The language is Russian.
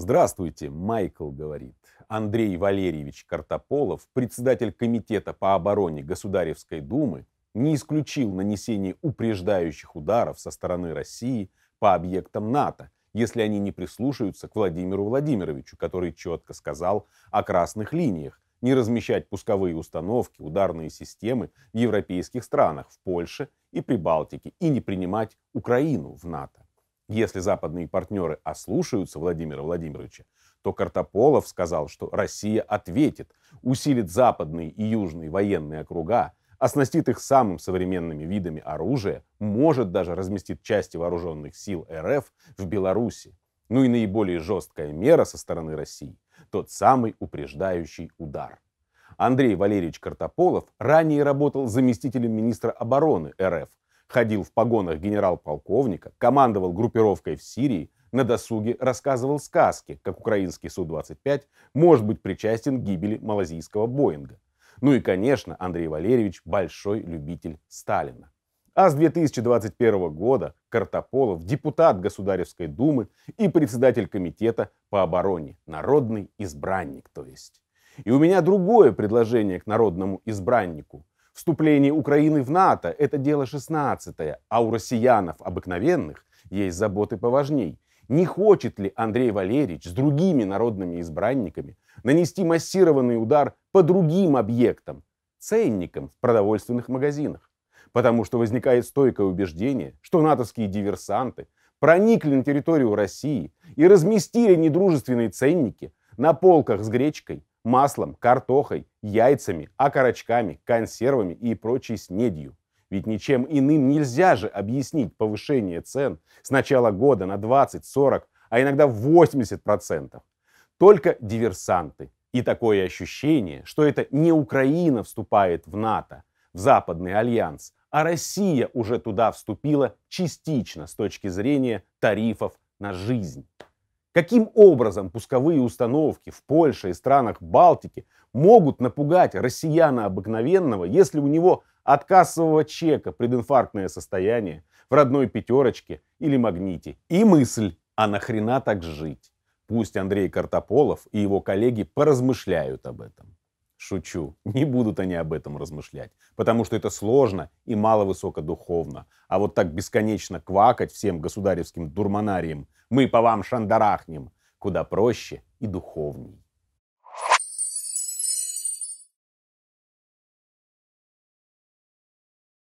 Здравствуйте, Майкл говорит. Андрей Валерьевич Картополов, председатель Комитета по обороне Государевской Думы, не исключил нанесение упреждающих ударов со стороны России по объектам НАТО, если они не прислушаются к Владимиру Владимировичу, который четко сказал о красных линиях, не размещать пусковые установки, ударные системы в европейских странах, в Польше и Прибалтике и не принимать Украину в НАТО. Если западные партнеры ослушаются Владимира Владимировича, то Картополов сказал, что Россия ответит, усилит западные и южные военные округа, оснастит их самым современными видами оружия, может даже разместить части вооруженных сил РФ в Беларуси. Ну и наиболее жесткая мера со стороны России – тот самый упреждающий удар. Андрей Валерьевич Картополов ранее работал заместителем министра обороны РФ ходил в погонах генерал-полковника, командовал группировкой в Сирии, на досуге рассказывал сказки, как украинский Су-25 может быть причастен к гибели малазийского Боинга. Ну и, конечно, Андрей Валерьевич – большой любитель Сталина. А с 2021 года Картополов – депутат Государевской Думы и председатель Комитета по обороне. Народный избранник, то есть. И у меня другое предложение к народному избраннику. Вступление Украины в НАТО – это дело 16-е, а у россиянов обыкновенных есть заботы поважней. Не хочет ли Андрей Валерьевич с другими народными избранниками нанести массированный удар по другим объектам, ценникам в продовольственных магазинах? Потому что возникает стойкое убеждение, что натовские диверсанты проникли на территорию России и разместили недружественные ценники на полках с гречкой маслом, картохой, яйцами, окорочками, консервами и прочей снедью. Ведь ничем иным нельзя же объяснить повышение цен с начала года на 20, 40, а иногда 80%. Только диверсанты. И такое ощущение, что это не Украина вступает в НАТО, в Западный альянс, а Россия уже туда вступила частично с точки зрения тарифов на жизнь. Каким образом пусковые установки в Польше и странах Балтики могут напугать россияна обыкновенного, если у него от кассового чека прединфарктное состояние в родной пятерочке или магните? И мысль, а нахрена так жить? Пусть Андрей Картополов и его коллеги поразмышляют об этом. Шучу, не будут они об этом размышлять, потому что это сложно и мало высокодуховно. А вот так бесконечно квакать всем государевским дурманарием – мы по вам шандарахнем, куда проще и духовней.